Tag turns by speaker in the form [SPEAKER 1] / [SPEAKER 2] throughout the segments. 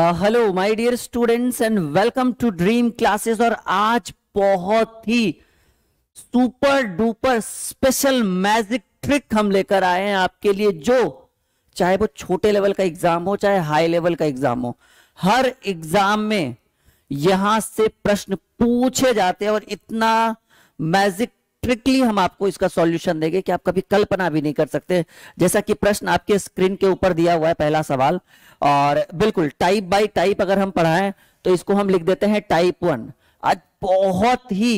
[SPEAKER 1] hello my dear students and welcome to Dream Classes और आज बहुत ही super duper special magic trick हम लेकर आए हैं आपके लिए जो चाहे वो छोटे लेवल का एग्जाम हो चाहे हाई लेवल का एग्जाम हो हर एग्जाम में यहां से प्रश्न पूछे जाते हैं और इतना मैजिक ट्रिकली हम आपको इसका सॉल्यूशन देंगे कि आप कभी कल्पना भी नहीं कर सकते जैसा कि प्रश्न आपके स्क्रीन के ऊपर दिया हुआ है पहला सवाल और बिल्कुल टाइप बाय टाइप अगर हम पढ़ाएं तो इसको हम लिख देते हैं टाइप वन आज बहुत ही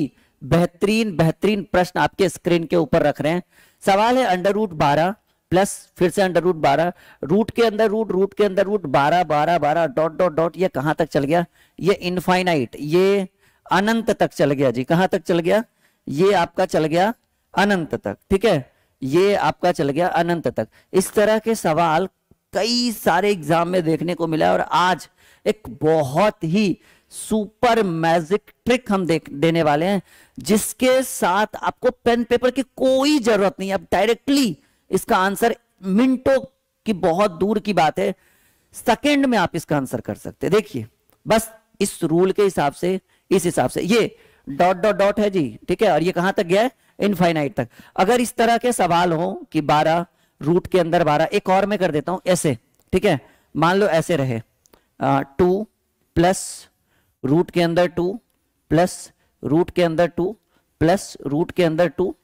[SPEAKER 1] बेहतरीन बेहतरीन प्रश्न आपके स्क्रीन के ऊपर रख रहे हैं सवाल है अंडर रूट बारह प्लस फिर से अंडर रूट बारह रूट के अंदर रूट रूट के अंदर रूट बारह बारह बारह डॉट डॉट डॉट ये कहां तक चल गया ये इनफाइनाइट ये अनंत तक चल गया जी कहां तक चल गया ये आपका चल गया अनंत तक ठीक है ये आपका चल गया अनंत तक इस तरह के सवाल कई सारे एग्जाम में देखने को मिला और आज एक बहुत ही सुपर मैजिक ट्रिक हम देख देने वाले हैं जिसके साथ आपको पेन पेपर की कोई जरूरत नहीं आप डायरेक्टली इसका आंसर मिनटों की बहुत दूर की बात है सेकेंड में आप इसका आंसर कर सकते देखिए बस इस रूल के हिसाब से इस हिसाब से ये डॉट डॉट डॉट है जी ठीक है और ये कहां तक गया है इनफाइनाइट तक अगर इस तरह के सवाल हो कि बारह रूट के अंदर बारह एक और मैं कर देता हूं ऐसे ठीक है मान लो ऐसे रहे टू प्लस रूट के अंदर टू प्लस रूट के अंदर टू प्लस रूट के अंदर two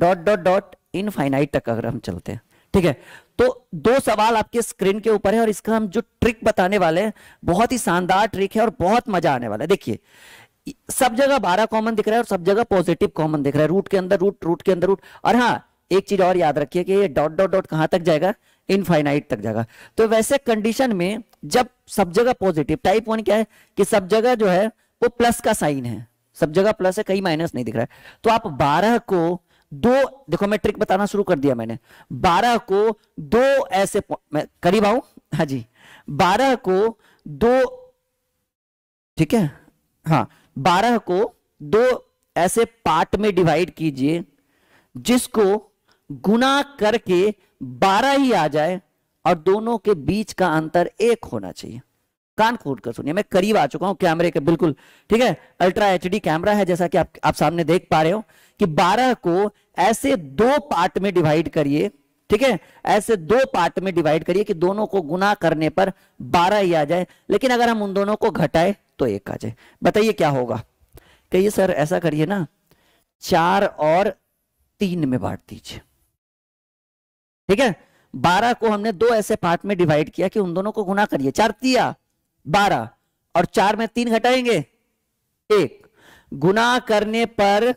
[SPEAKER 1] dot dot dot infinite तक अगर हम चलते हैं ठीक है तो दो सवाल आपके स्क्रीन के ऊपर है और इसका हम जो ट्रिक बताने वाले हैं बहुत ही शानदार ट्रिक है और बहुत मजा आने वाला है देखिए सब जगह बारह कॉमन दिख रहा है और सब जगह पॉजिटिव कॉमन दिख रहा है रूट के अंदर रूट रूट के अंदर रूट और हाँ एक चीज और याद रखिए कि ये डॉट डॉट डॉट कहां तक जाएगा इनफाइनाइट तक जाएगा तो वैसे कंडीशन में जब सब जगह पॉजिटिव टाइप वन क्या है कि सब जगह जो है वो प्लस का साइन है सब जगह प्लस है कहीं माइनस नहीं दिख रहा है तो आप बारह को दो देखो मैं ट्रिक बताना शुरू कर दिया मैंने बारह को दो ऐसे मैं करीब आऊं हाँ जी बारह को दो ठीक है हाँ बारह को दो ऐसे पार्ट में डिवाइड कीजिए जिसको गुना करके बारह ही आ जाए और दोनों के बीच का अंतर एक होना चाहिए कान खोल कर सुनिए मैं करीब आ चुका हूं कैमरे के बिल्कुल ठीक है अल्ट्रा एचडी कैमरा है जैसा कि आप आप सामने देख पा रहे हो कि 12 को ऐसे दो पार्ट में डिवाइड करिए ठीक है ऐसे दो पार्ट में डिवाइड करिए कि दोनों को गुना करने पर बारह ही आ जाए लेकिन अगर हम उन दोनों को घटाए तो एक आ जाए बताइए क्या होगा कहिए सर ऐसा करिए ना चार और तीन में बांट दीजिए ठीक है बारह को हमने दो ऐसे पार्ट में डिवाइड किया कि उन दोनों को गुना करिए चार तिया बारह और चार में तीन घटाएंगे एक गुना करने पर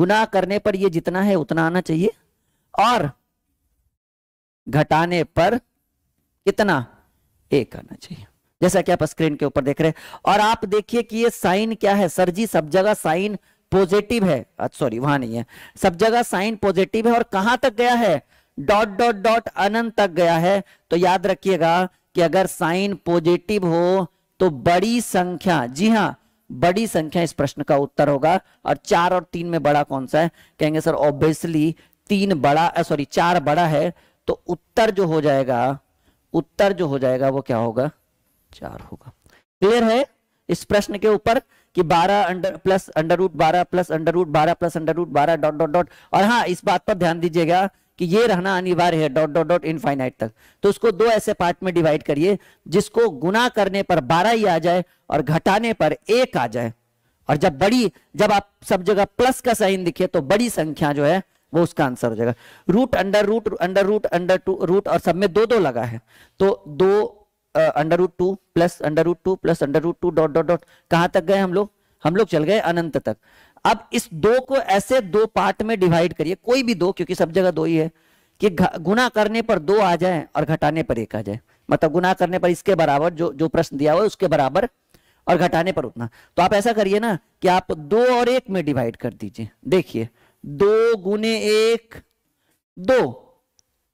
[SPEAKER 1] गुना करने पर ये जितना है उतना आना चाहिए और घटाने पर कितना एक आना चाहिए जैसा कि आप स्क्रीन के ऊपर देख रहे हैं और आप देखिए कि ये साइन क्या है सर जी सब जगह साइन पॉजिटिव है सॉरी वहां नहीं है सब जगह साइन पॉजिटिव है और कहां तक गया है डॉट डॉट डॉट अनंत तक गया है तो याद रखिएगा कि अगर साइन पॉजिटिव हो तो बड़ी संख्या जी हाँ बड़ी संख्या इस प्रश्न का उत्तर होगा और चार और तीन में बड़ा कौन सा है कहेंगे सर ऑब्वियसली तीन बड़ा सॉरी चार बड़ा है तो उत्तर जो हो जाएगा उत्तर जो हो जाएगा वो क्या होगा चार होगा क्लियर है इस प्रश्न के ऊपर कि 12 अंडर प्लस अंडर रूट बारह प्लस अंडर रूट बारह प्लस अंडर रूट बारह डॉट डॉट डॉट और हाँ इस बात पर ध्यान दीजिएगा कि ये रहना अनिवार्य है डॉट डॉट डॉट इनफाइनाइट तक तो उसको दो ऐसे पार्ट में डिवाइड करिए जिसको गुना करने पर बारह ही आ जाए और घटाने पर एक आ जाए और जब बड़ी जब आप सब जगह प्लस का साइन दिखे तो बड़ी संख्या जो है वो उसका आंसर हो जाएगा root under root under root under two root और सब में दो दो लगा है तो दो under root two plus under root two plus under root two dot dot dot कहां तक गए हम लोग हम लोग चल गए अनंत तक अब इस दो को ऐसे दो पार्ट में डिवाइड करिए कोई भी दो क्योंकि सब जगह दो ही है कि गुना करने पर दो आ जाए और घटाने पर एक आ जाए मतलब गुना करने पर इसके बराबर जो जो प्रश्न दिया हुआ है उसके बराबर और घटाने पर उतना तो आप ऐसा करिए ना कि आप दो और एक में डिवाइड कर दीजिए देखिए दो गुने एक दो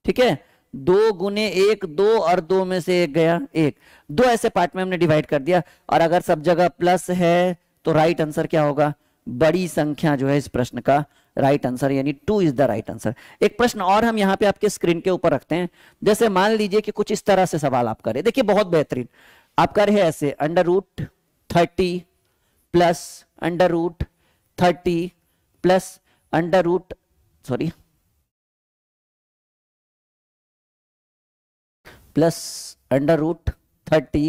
[SPEAKER 1] ठीक है दो गुने एक दो और दो में से एक गया एक दो ऐसे पार्ट में हमने डिवाइड कर दिया और अगर सब जगह प्लस है तो राइट आंसर क्या होगा बड़ी संख्या जो है इस प्रश्न का राइट आंसर यानी two is the right answer एक प्रश्न और हम यहां पे आपके स्क्रीन के ऊपर रखते हैं जैसे मान लीजिए कि कुछ इस तरह से सवाल आप करें देखिए बहुत बेहतरीन आप कर रहे ऐसे under root thirty plus under root thirty plus under root sorry plus under root thirty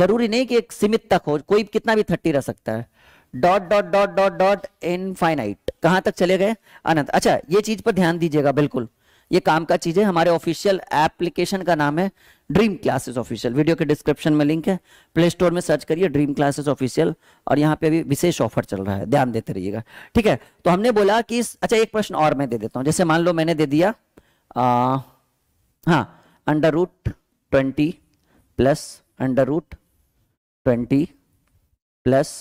[SPEAKER 1] जरूरी नहीं कि एक सीमित तक हो कोई कितना भी थर्टी रह सकता है dot dot dot dot dot infinite कहां तक चले गए अनंत अच्छा ये चीज पर ध्यान दीजिएगा बिल्कुल ये काम का चीज है हमारे ऑफिशियल एप्लीकेशन का नाम है ड्रीम क्लासेस ऑफिशियल वीडियो के डिस्क्रिप्शन में लिंक है प्ले स्टोर में सर्च करिए ड्रीम क्लासेस ऑफिशियल और यहाँ पे अभी विशेष ऑफर चल रहा है ध्यान देते रहिएगा ठीक है तो हमने बोला कि अच्छा एक प्रश्न और मैं दे देता हूँ जैसे मान लो मैंने दे दिया आ, हाँ under root twenty plus under root twenty plus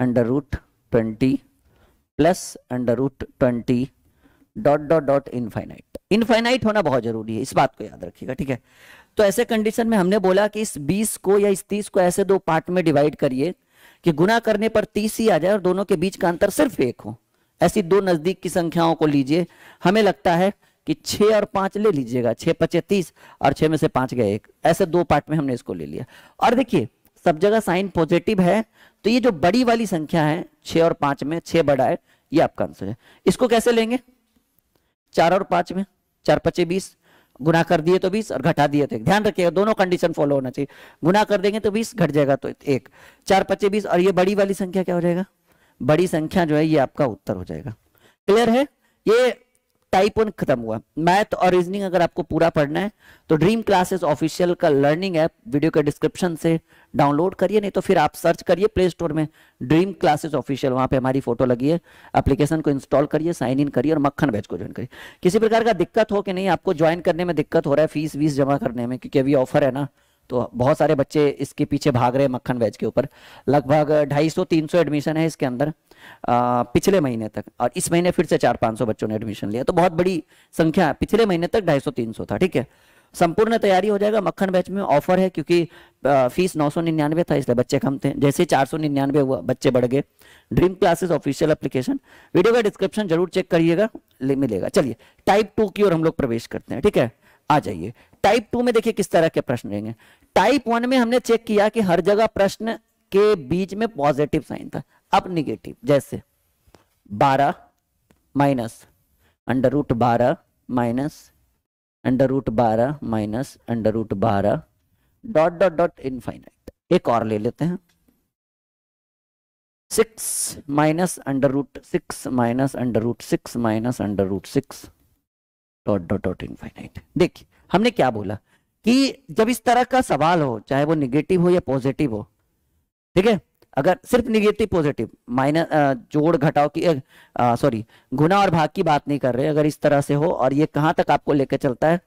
[SPEAKER 1] under root twenty plus under root twenty dot dot dot infinite infinite होना बहुत जरूरी है इस बात को याद रखिएगा ठीक है तो ऐसे कंडीशन में हमने बोला कि इस बीस को या इस तीस को ऐसे दो पार्ट में डिवाइड करिए कि गुना करने पर तीस ही आ जाए और दोनों के बीच का अंतर सिर्फ एक हो ऐसी दो नजदीक की संख्याओं को लीजिए हमें लगता है कि छह और पांच ले लीजिएगा छह पचे तीस और छह में से पांच गए एक ऐसे दो पार्ट में हमने इसको ले लिया और देखिए सब जगह साइन पॉजिटिव है तो ये जो बड़ी वाली संख्या है छह और पांच में छह बड़ा है ये आपका आंसर है इसको कैसे लेंगे चार और पांच में चार पचे बीस गुना कर दिए तो बीस और घटा दिए तो एक ध्यान रखिएगा दोनों कंडीशन फॉलो होना चाहिए गुना कर देंगे तो बीस घट जाएगा तो एक चार पचे बीस और ये बड़ी वाली संख्या क्या हो जाएगा बड़ी संख्या जो है ये आपका उत्तर हो जाएगा क्लियर है ये टाइप वन खत्म हुआ मैथ और रीजनिंग अगर आपको पूरा पढ़ना है तो ड्रीम क्लासेस ऑफिशियल का लर्निंग ऐप वीडियो के डिस्क्रिप्शन से डाउनलोड करिए नहीं तो फिर आप सर्च करिए प्ले स्टोर में ड्रीम क्लासेस ऑफिशियल वहां पे हमारी फोटो लगी है एप्लीकेशन को इंस्टॉल करिए साइन इन करिए और मक्खन बैच को ज्वाइन करिए किसी प्रकार का दिक्कत हो कि नहीं आपको ज्वाइन करने में दिक्कत हो रहा है फीस वीस जमा करने में क्योंकि अभी ऑफर है ना तो बहुत सारे बच्चे इसके पीछे भाग रहे हैं मक्खन बैच के ऊपर लगभग 250-300 एडमिशन है इसके अंदर आ, पिछले महीने तक और इस महीने फिर से चार पाँच बच्चों ने एडमिशन लिया तो बहुत बड़ी संख्या है पिछले महीने तक 250-300 था ठीक है संपूर्ण तैयारी हो जाएगा मक्खन बैच में ऑफर है क्योंकि फीस नौ सौ निन्यानवे था इसलिए बच्चे कम थे जैसे ही चार सौ निन्यानवे हुआ बच्चे बढ़ गए Dream Classes official application video का डिस्क्रिप्शन जरूर चेक करिएगा मिलेगा चलिए टाइप टू की ओर हम लोग प्रवेश करते हैं ठीक है आ जाइए टाइप टू में देखिए किस तरह के प्रश्न रहेंगे टाइप वन में हमने चेक किया कि हर जगह प्रश्न के बीच में पॉजिटिव साइन था अब निगेटिव जैसे बारह माइनस अंडर रूट बारह माइनस अंडर रूट बारह माइनस अंडर रूट बारह डॉट डॉट डॉट इनफाइनाइट एक और ले लेते हैं six minus under root six minus under root six minus under root six dot dot dot infinite देखिए हमने क्या बोला कि जब इस तरह का सवाल हो चाहे वो निगेटिव हो या पॉजिटिव हो ठीक है अगर सिर्फ निगेटिव पॉजिटिव माइनस जोड़ घटाओ की सॉरी गुना और भाग की बात नहीं कर रहे अगर इस तरह से हो और ये कहां तक आपको लेके चलता है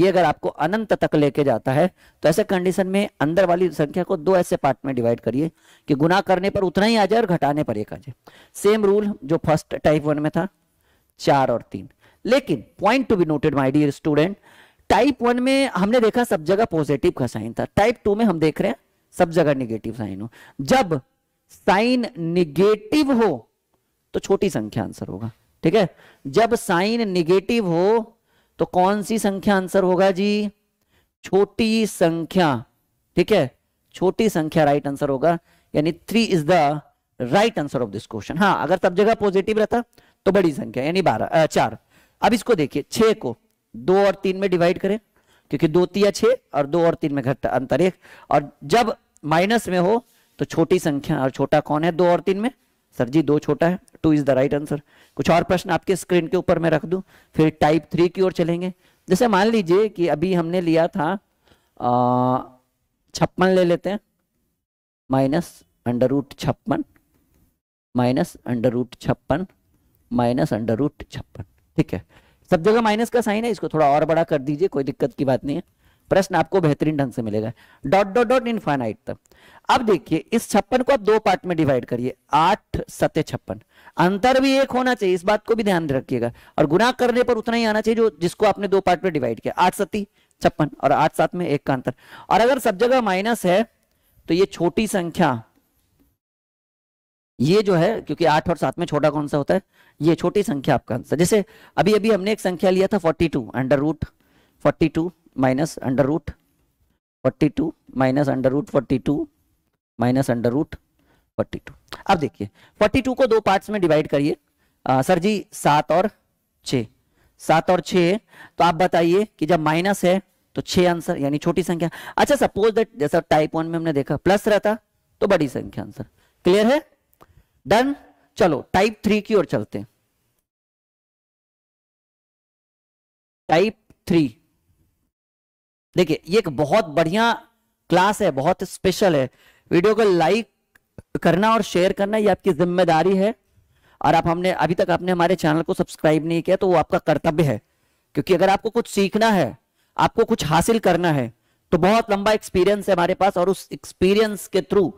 [SPEAKER 1] ये अगर आपको अनंत तक लेके जाता है तो ऐसे कंडीशन में अंदर वाली संख्या को दो ऐसे पार्ट में डिवाइड करिए कि गुना करने पर उतना ही आ जाए और घटाने पर एक आ जाए सेम रूल जो फर्स्ट टाइप वन में था चार और तीन लेकिन point to be noted my dear student type one में हमने देखा सब जगह पॉजिटिव का साइन था टाइप टू में हम देख रहे हैं सब जगह निगेटिव साइन हो जब साइन निगेटिव हो तो छोटी संख्या आंसर होगा ठीक है जब साइन निगेटिव हो तो कौन सी संख्या आंसर होगा जी छोटी संख्या ठीक है छोटी संख्या राइट आंसर होगा यानी three is the right answer of this question हाँ अगर सब जगह पॉजिटिव रहता तो बड़ी संख्या यानी बारह चार अब इसको देखिए छे को दो और तीन में डिवाइड करें क्योंकि दो तीया छे और दो और तीन में घट अंतर एक और जब माइनस में हो तो छोटी संख्या और छोटा कौन है दो और तीन में सर जी दो छोटा है two is the right answer कुछ और प्रश्न आपके स्क्रीन के ऊपर मैं रख दू फिर टाइप थ्री की ओर चलेंगे जैसे मान लीजिए कि अभी हमने लिया था छप्पन ले लेते हैं माइनस अंडर रूट छप्पन माइनस अंडर रूट छप्पन माइनस अंडर रूट छप्पन ठीक है सब जगह माइनस का साइन है इसको थोड़ा और बड़ा कर दीजिए कोई दिक्कत की बात नहीं है प्रश्न आपको बेहतरीन ढंग से मिलेगा डॉट डॉट डॉट इनफाइनाइट तक अब देखिए इस छप्पन को आप दो पार्ट में डिवाइड करिए आठ सत्य छप्पन अंतर भी एक होना चाहिए इस बात को भी ध्यान रखिएगा और गुना करने पर उतना ही आना चाहिए जो जिसको आपने दो पार्ट में डिवाइड किया आठ सती छप्पन और आठ सात में एक का अंतर और अगर सब जगह माइनस है तो ये छोटी संख्या ये जो है क्योंकि आठ और सात में छोटा कौन सा होता है ये छोटी संख्या आपका आंसर जैसे अभी अभी हमने एक संख्या लिया था forty two under root forty two minus under root forty two minus under root forty two minus under root forty two अब देखिए फोर्टी टू को दो पार्ट्स में डिवाइड करिए सर जी सात और छ सात और छ तो आप बताइए कि जब माइनस है तो छः आंसर यानी छोटी संख्या अच्छा सपोज दैट जैसा टाइप वन में हमने देखा प्लस रहता तो बड़ी संख्या आंसर क्लियर है डन चलो टाइप थ्री की ओर चलते हैं टाइप थ्री देखिए ये एक बहुत बढ़िया क्लास है बहुत स्पेशल है वीडियो को लाइक करना और शेयर करना ये आपकी जिम्मेदारी है और आप हमने अभी तक आपने हमारे चैनल को सब्सक्राइब नहीं किया तो वो आपका कर्तव्य है क्योंकि अगर आपको कुछ सीखना है आपको कुछ हासिल करना है तो बहुत लंबा एक्सपीरियंस है हमारे पास और उस एक्सपीरियंस के थ्रू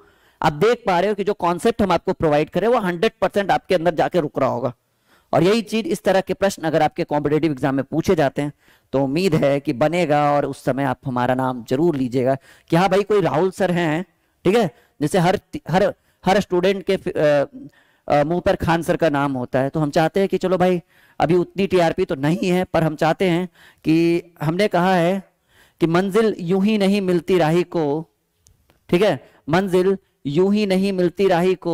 [SPEAKER 1] आप देख पा रहे हो कि जो कॉन्सेप्ट हम आपको प्रोवाइड करें वो हंड्रेड परसेंट आपके अंदर जाके रुक रहा होगा और यही चीज इस तरह के प्रश्न अगर आपके कॉम्पिटेटिव एग्जाम में पूछे जाते हैं तो उम्मीद है कि बनेगा और उस समय आप हमारा नाम जरूर लीजिएगा कि हाँ भाई कोई राहुल सर हैं ठीक है जैसे हर हर हर स्टूडेंट के मुंह पर खान सर का नाम होता है तो हम चाहते हैं कि चलो भाई अभी उतनी टीआरपी तो नहीं है पर हम चाहते हैं कि हमने कहा है कि मंजिल यूं ही नहीं मिलती राही को ठीक है मंजिल यूं ही नहीं मिलती राही को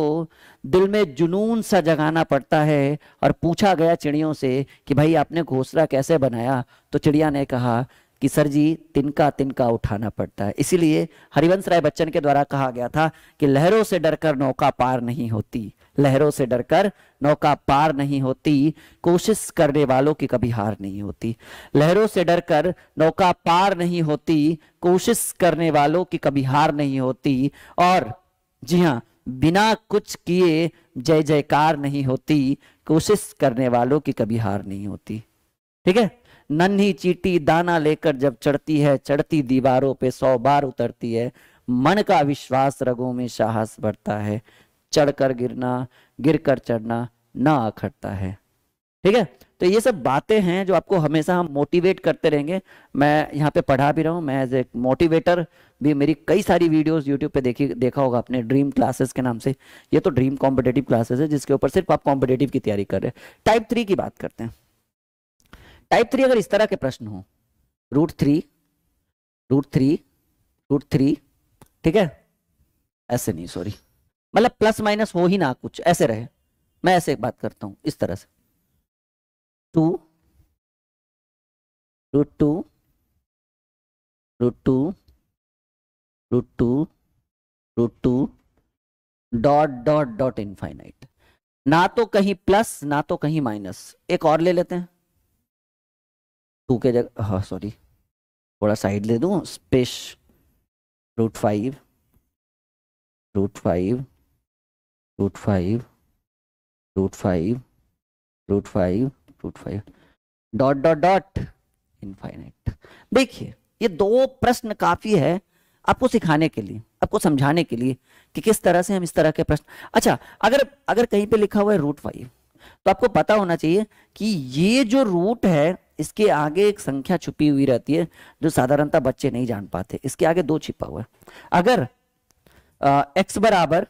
[SPEAKER 1] दिल में जुनून सा जगाना पड़ता है और पूछा गया चिड़ियों से कि भाई आपने घोसला कैसे बनाया तो चिड़िया ने कहा कि सर जी तिनका तिनका उठाना पड़ता है इसीलिए हरिवंश राय बच्चन के द्वारा कहा गया था कि लहरों से डरकर नौका पार नहीं होती लहरों से डरकर नौका पार नहीं होती कोशिश करने वालों की कभी हार नहीं होती लहरों से डरकर नौका पार नहीं होती कोशिश करने वालों की कभी हार नहीं होती और जी हाँ बिना कुछ किए जय जयकार नहीं होती कोशिश करने वालों की कभी हार नहीं होती ठीक है नन्ही चीटी दाना लेकर जब चढ़ती है चढ़ती दीवारों पे सौ बार उतरती है मन का विश्वास रगों में साहस बढ़ता है चढ़कर गिरना गिरकर चढ़ना ना अखड़ता है ठीक है तो ये सब बातें हैं जो आपको हमेशा हम मोटिवेट करते रहेंगे मैं यहाँ पे पढ़ा भी रहा हूँ मैं एज ए मोटिवेटर भी मेरी कई सारी वीडियोस यूट्यूब पे देखी देखा होगा आपने ड्रीम क्लासेस के नाम से ये तो ड्रीम कॉम्पिटेटिव क्लासेस है जिसके ऊपर सिर्फ आप कॉम्पिटेटिव की तैयारी कर रहे हैं टाइप थ्री की बात करते हैं टाइप थ्री अगर इस तरह के प्रश्न हो root three root three root three ठीक है ऐसे नहीं सॉरी मतलब प्लस माइनस हो ही ना कुछ ऐसे रहे मैं ऐसे एक बात करता हूँ इस तरह से two root two root two root two root two dot dot dot infinite ना तो कहीं प्लस ना तो कहीं माइनस एक और ले लेते हैं टू के जगह हाँ सॉरी थोड़ा साइड ले दूँ space root five root five root five root five root five root five dot dot dot infinite देखिए ये दो प्रश्न काफी है आपको सिखाने के लिए आपको समझाने के लिए कि किस तरह से हम इस तरह के प्रश्न अच्छा अगर अगर कहीं पे लिखा हुआ है रूट फाइव तो आपको पता होना चाहिए कि ये जो रूट है इसके आगे एक संख्या छुपी हुई रहती है जो साधारणता बच्चे नहीं जान पाते इसके आगे दो छिपा हुआ है अगर एक्स बराबर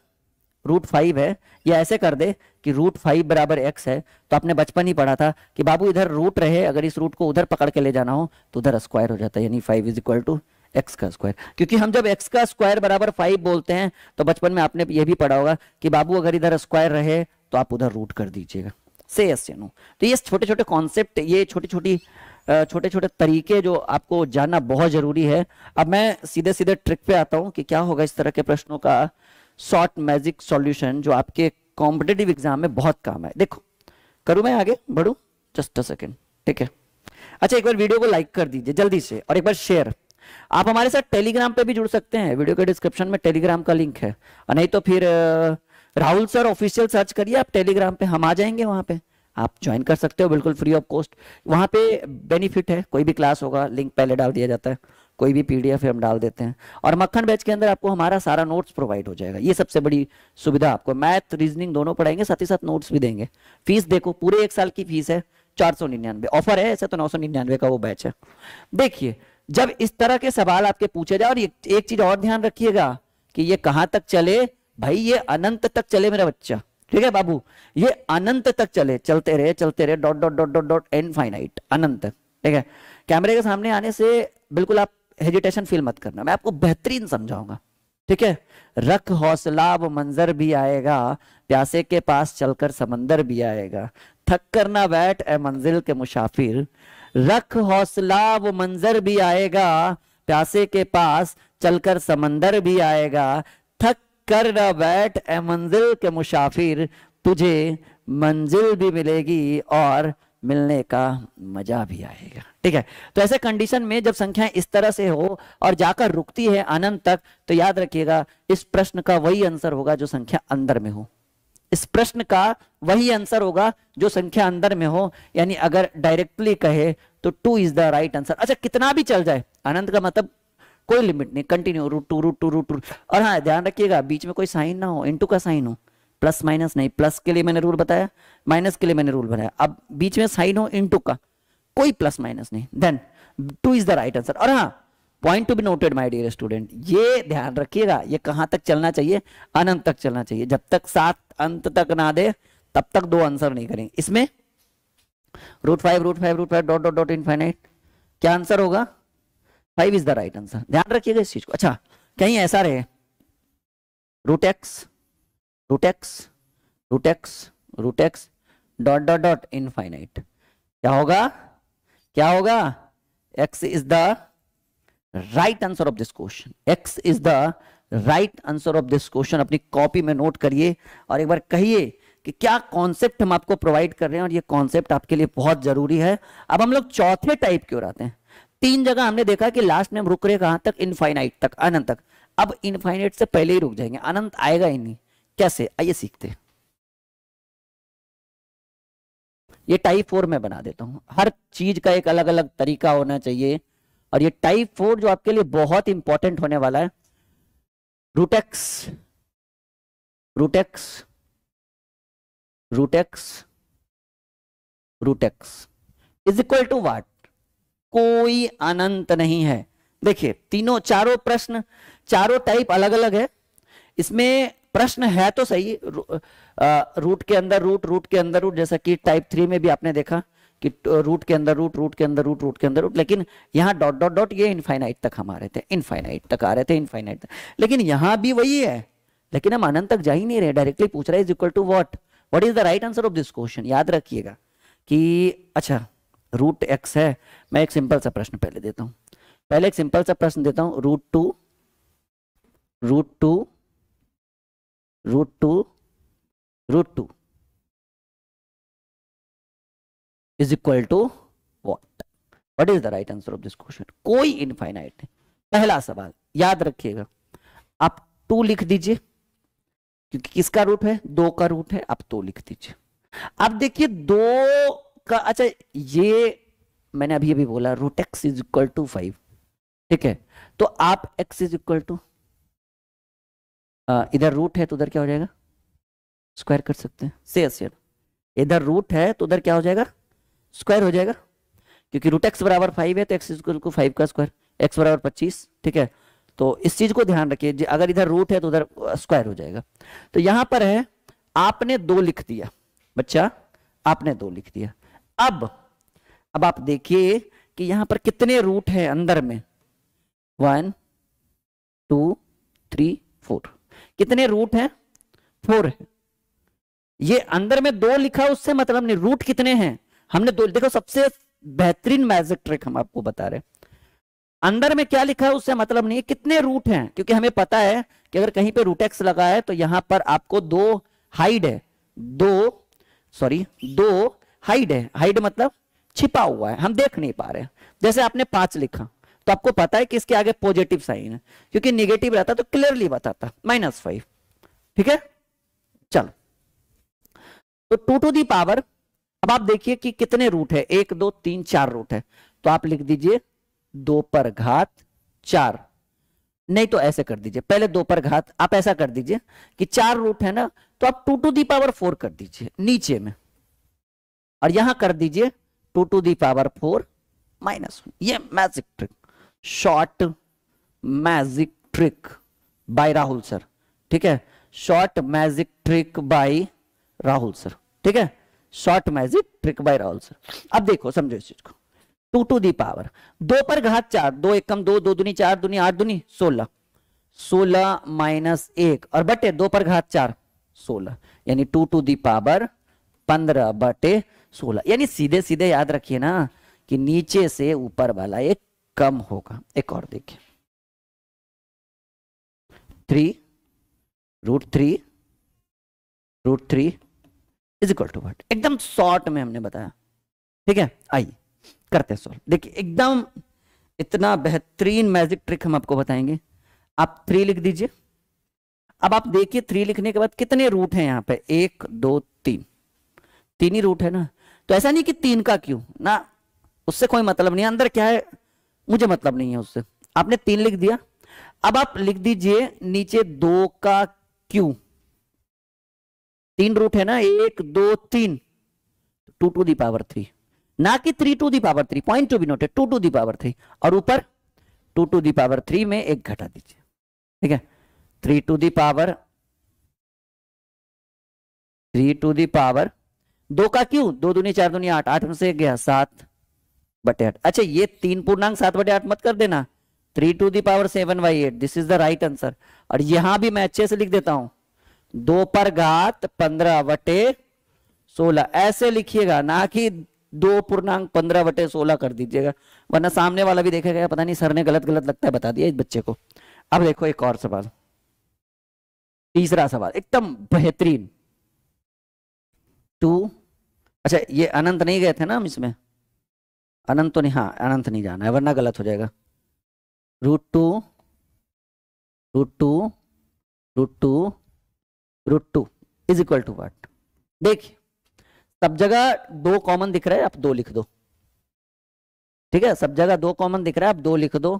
[SPEAKER 1] रूट फाइव है या ऐसे कर दे कि रूट फाइव बराबर एक्स है तो आपने बचपन ही पढ़ा था कि बाबू इधर रूट रहे अगर इस रूट को उधर पकड़ के ले जाना हो तो उधर स्क्वायर हो जाता है यानी five is equal to x का स्क्वायर क्योंकि हम जब एक्स का स्क्वायर बराबर फाइव बोलते हैं तो बचपन में आपने यह भी पढ़ा होगा कि बाबू अगर इधर स्क्वायर रहे तो आप उधर रूट कर दीजिएगा से यस या नो तो ये छोटे छोटे कॉन्सेप्ट ये छोटी छोटी छोटे छोटे तरीके जो आपको जानना बहुत जरूरी है अब मैं सीधे सीधे ट्रिक पे आता हूँ कि क्या होगा इस तरह के प्रश्नों का शॉर्ट मैजिक सॉल्यूशन जो आपके कॉम्पिटेटिव एग्जाम में बहुत काम है देखो करूं मैं आगे बढ़ू जस्ट अ सेकेंड ठीक है अच्छा एक बार वीडियो को लाइक कर दीजिए जल्दी से और एक बार शेयर आप हमारे साथ टेलीग्राम पे भी जुड़ सकते हैं वीडियो के डिस्क्रिप्शन में टेलीग्राम का लिंक है और नहीं तो फिर राहुल सर ऑफिशियल सर्च करिए आप टेलीग्राम पे हम आ जाएंगे वहां पे आप ज्वाइन कर सकते हो बिल्कुल फ्री ऑफ कॉस्ट वहां पे बेनिफिट है कोई भी क्लास होगा लिंक पहले डाल दिया जाता है कोई भी पीडीएफ हम डाल देते हैं और मक्खन बैच के अंदर आपको हमारा सारा नोट्स प्रोवाइड हो जाएगा ये सबसे बड़ी सुविधा आपको मैथ रीजनिंग दोनों पढ़ाएंगे साथ ही साथ नोट्स भी देंगे फीस देखो पूरे एक साल की फीस है चार सौ निन्यानवे ऑफर है ऐसे तो नौ सौ निन्यानवे का वो बैच है देखिए जब इस तरह के सवाल आपके पूछे जाए और एक चीज और ध्यान रखिएगा कि ये कहां तक चले भाई ये अनंत तक चले मेरा बच्चा ठीक है बाबू ये अनंत तक चले चलते रहे चलते रहे dot dot dot dot dot infinite अनंत ठीक है कैमरे के सामने आने से बिल्कुल आप हेजिटेशन फील मत करना मैं आपको बेहतरीन समझाऊंगा ठीक है रख हौसला वो मंजर भी आएगा प्यासे के पास चलकर समंदर भी आएगा थक कर ना बैठ ए मंजिल के मुसाफिर रख हौसला वो मंजर भी आएगा प्यासे के पास चलकर समंदर भी आएगा थक कर ना बैठ ए मंजिल के मुसाफिर तुझे मंजिल भी मिलेगी और मिलने का मजा भी आएगा ठीक है तो ऐसे कंडीशन में जब संख्याएं इस तरह से हो और जाकर रुकती है अनंत तक तो याद रखिएगा इस प्रश्न का वही आंसर होगा जो संख्या अंदर में हो इस प्रश्न का वही आंसर होगा जो संख्या अंदर में हो यानी अगर डायरेक्टली कहे तो two is the right answer अच्छा कितना भी चल जाए अनंत का मतलब कोई लिमिट नहीं continue root two root two root two और हाँ ध्यान रखिएगा बीच में कोई साइन ना हो इंटू का साइन हो प्लस माइनस नहीं प्लस के लिए मैंने रूल बताया माइनस के लिए मैंने रूल बनाया अब बीच में साइन हो इन का कोई प्लस माइनस नहीं then two is the right answer और हाँ point to be noted my dear student ये ध्यान रखिएगा ये कहां तक चलना चाहिए अनंत तक चलना चाहिए जब तक सात अंत तक ना दे तब तक दो आंसर नहीं करेंगे इसमें root five root five root five dot dot dot infinite क्या आंसर होगा five is the right answer ध्यान रखिएगा इस चीज को अच्छा कहीं ऐसा रहे root x root x root x root x dot dot dot infinite क्या होगा क्या होगा x is the right answer of this question x is the right answer of this question अपनी कॉपी में नोट करिए और एक बार कहिए कि क्या कॉन्सेप्ट हम आपको प्रोवाइड कर रहे हैं और ये कॉन्सेप्ट आपके लिए बहुत जरूरी है अब हम लोग चौथे टाइप की ओर आते हैं तीन जगह हमने देखा कि लास्ट में हम रुक रहे कहां तक इनफाइनाइट तक अनंत तक अब इनफाइनाइट से पहले ही रुक जाएंगे अनंत आएगा ही नहीं कैसे आइए सीखते ये टाइप फोर में बना देता हूं हर चीज का एक अलग अलग तरीका होना चाहिए और ये टाइप फोर जो आपके लिए बहुत इंपॉर्टेंट होने वाला है root x root x root x root x is equal to what कोई अनंत नहीं है देखिए तीनों चारों प्रश्न चारों टाइप अलग अलग है इसमें प्रश्न है तो सही रू, आ, रूट के अंदर रूट रूट के अंदर रूट जैसा कि टाइप थ्री में भी आपने देखा कि रूट के अंदर रूट रूट के अंदर रूट रूट के अंदर रूट लेकिन यहाँ डॉट डॉट डॉट ये इनफाइनाइट तक हम आ रहे थे इनफाइनाइट तक आ रहे थे इनफाइनाइट तक लेकिन यहाँ भी वही है लेकिन हम अनंत तक जा ही नहीं रहे डायरेक्टली पूछ रहे is equal to what what is the right answer of this question याद रखिएगा कि अच्छा रूट एक्स है मैं एक सिंपल सा प्रश्न पहले देता हूँ पहले एक सिंपल सा प्रश्न देता हूँ root two root two root two root two is equal to what what is the right answer of this question कोई इनफाइनाइट पहला सवाल याद रखिएगा आप टू लिख दीजिए क्योंकि किसका रूट है दो का रूट है आप तो लिख दीजिए अब देखिए दो का अच्छा ये मैंने अभी अभी बोला root x is equal to five ठीक है तो आप एक्स इज इक्वल टू इधर रूट है तो उधर क्या हो जाएगा स्क्वायर कर सकते हैं से सेड इधर रूट है तो उधर क्या हो जाएगा स्क्वायर हो जाएगा क्योंकि रूट एक्स बराबर फाइव है तो एक्स फाइव का स्क्वायर एक्स बराबर पच्चीस ठीक है तो इस चीज को ध्यान रखिए अगर इधर रूट है तो उधर स्क्वायर हो जाएगा तो यहां पर है आपने दो लिख दिया बच्चा आपने दो लिख दिया अब अब आप देखिए कि यहां पर कितने रूट है अंदर में वन टू थ्री फोर कितने रूट हैं फोर है ये अंदर में दो लिखा उससे मतलब नहीं रूट कितने हैं हमने दो देखो सबसे बेहतरीन मैजिक ट्रिक हम आपको बता रहे अंदर में क्या लिखा है उससे मतलब नहीं है कितने रूट हैं क्योंकि हमें पता है कि अगर कहीं पे रूट एक्स लगा है तो यहां पर आपको दो हाइड है दो सॉरी दो हाइड है हाइड मतलब छिपा हुआ है हम देख नहीं पा रहे जैसे आपने पांच लिखा तो आपको पता है कि इसके आगे पॉजिटिव साइन है क्योंकि निगेटिव रहता तो क्लियरली बताता माइनस फाइव ठीक है चलो तो टू टू दी पावर अब आप देखिए कि कितने रूट है एक दो तीन चार रूट है तो आप लिख दीजिए दो पर घात चार नहीं तो ऐसे कर दीजिए पहले दो पर घात आप ऐसा कर दीजिए कि चार रूट है ना तो आप two to the power four कर दीजिए नीचे में और यहां कर दीजिए two to the power four minus ये magic trick short magic trick by Rahul sir ठीक है short magic trick by Rahul sir ठीक है short magic trick by Rahul sir अब देखो समझो इस चीज को टू टू दी पावर दो पर घात चार दो एक कम दो दो दुनी चार दुनी आठ दुनी सोलह सोलह माइनस एक और बटे दो पर घात चार सोलह यानी टू टू दी पावर पंद्रह बटे सोलह यानी सीधे सीधे याद रखिए ना कि नीचे से ऊपर वाला एक कम होगा एक और देखिए three root three root three is equal to what एकदम शॉर्ट में हमने बताया ठीक है आइए करते हैं सॉल्व देखिए एकदम इतना बेहतरीन मैजिक ट्रिक हम आपको बताएंगे आप थ्री लिख दीजिए अब आप देखिए थ्री लिखने के बाद कितने रूट हैं यहां पे एक दो तीन तीन ही रूट है ना तो ऐसा नहीं कि तीन का क्यों ना उससे कोई मतलब नहीं अंदर क्या है मुझे मतलब नहीं है उससे आपने तीन लिख दिया अब आप लिख दीजिए नीचे दो का क्यू तीन रूट है ना एक दो तीन two to the power three ना कि three to the power three point to भी नोट है two to the power three और ऊपर two to the power three में एक घटा दीजिए ठीक है three to the power three to the power दो का क्यू दो दुनिया चार दुनिया आठ आठ में से गया सात बटे आठ अच्छा ये तीन पूर्णांक सात बटे आठ मत कर देना three to the power seven by eight this is the right answer और यहां भी मैं अच्छे से लिख देता हूं दो पर घात पंद्रह बटे सोलह ऐसे लिखिएगा ना कि दो पूर्णांक पंद्रह बटे सोलह कर दीजिएगा वरना सामने वाला भी देखेगा पता नहीं सर ने गलत गलत लगता है बता दिया इस बच्चे को अब देखो एक और सवाल तीसरा सवाल एकदम बेहतरीन टू अच्छा ये अनंत नहीं गए थे ना हम इसमें अनंत तो नहीं हाँ अनंत नहीं जाना है वरना गलत हो जाएगा root two root two root two root two is equal to what देखिए सब जगह दो कॉमन दिख रहा है आप दो लिख दो ठीक है सब जगह दो कॉमन दिख रहा है आप दो लिख दो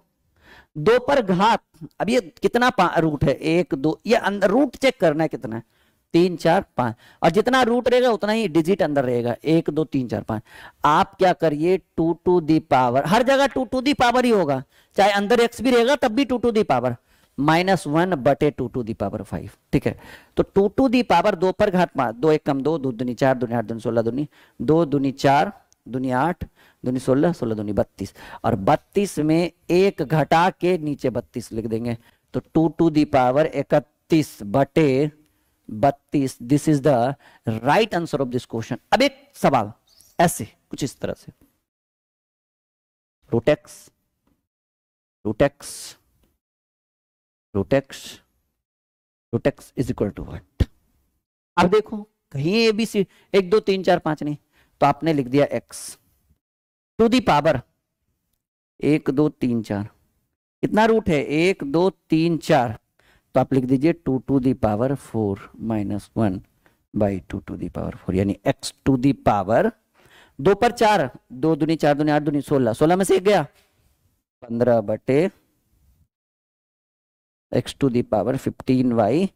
[SPEAKER 1] दो पर घात अब ये कितना रूट है एक दो ये अंदर रूट चेक करना है कितना है तीन चार पांच और जितना रूट रहेगा उतना ही डिजिट अंदर रहेगा एक दो तीन चार पाँच आप क्या करिए टू टू दी पावर हर जगह टू टू दी पावर ही होगा चाहे अंदर एक्स भी रहेगा तब भी two to the power minus one बटे two to the power five ठीक है तो टू टू दी पावर दो पर घाट पाँच दो एक कम दो दो दुनी चार दुनी आठ दुनी सोलह दुनी दो दुनी चार दुनी आठ दुनी सोलह सोलह दुनी बत्तीस और बत्तीस में एक घटा के नीचे बत्तीस लिख देंगे तो टू टू दी पावर इकतीस बटे बत्तीस this is the right answer of this question अब एक सवाल ऐसे कुछ इस तरह से root x root x root x root x is equal to what अब देखो कहीं ए बी सी एक दो तीन चार पांच नहीं तो आपने लिख दिया एक्स टू दी पावर एक दो तीन चार कितना रूट है एक दो तीन चार तो आप लिख दीजिए two to the power four minus one by two to the power four यानी एक्स टू दावर दो पर चार दो दुनी चार दुनी आठ दुनी सोलह सोलह में से एक गया पंद्रह बटे x to the power fifteen by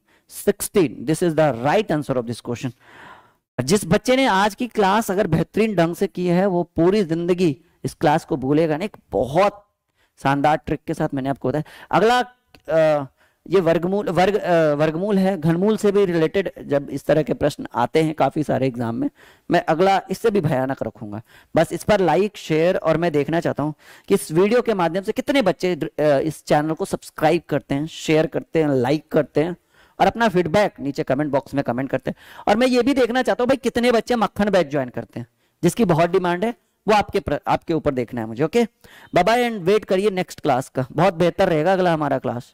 [SPEAKER 1] sixteen this is the right answer of this question जिस बच्चे ने आज की क्लास अगर बेहतरीन ढंग से की है वो पूरी जिंदगी इस क्लास को भूलेगा ना एक बहुत शानदार ट्रिक के साथ मैंने आपको बताया अगला आ, ये वर्गमूल वर्ग वर्गमूल है घनमूल से भी रिलेटेड जब इस तरह के प्रश्न आते हैं काफ़ी सारे एग्जाम में मैं अगला इससे भी भयानक रखूंगा बस इस पर लाइक शेयर और मैं देखना चाहता हूं कि इस वीडियो के माध्यम से कितने बच्चे इस चैनल को सब्सक्राइब करते हैं शेयर करते हैं लाइक करते हैं और अपना फीडबैक नीचे कमेंट बॉक्स में कमेंट करते हैं और मैं ये भी देखना चाहता हूँ भाई कितने बच्चे मक्खन बैच ज्वाइन करते हैं जिसकी बहुत डिमांड है वो आपके प्र, आपके ऊपर देखना है मुझे ओके बाय एंड वेट करिए नेक्स्ट क्लास का बहुत बेहतर रहेगा अगला हमारा क्लास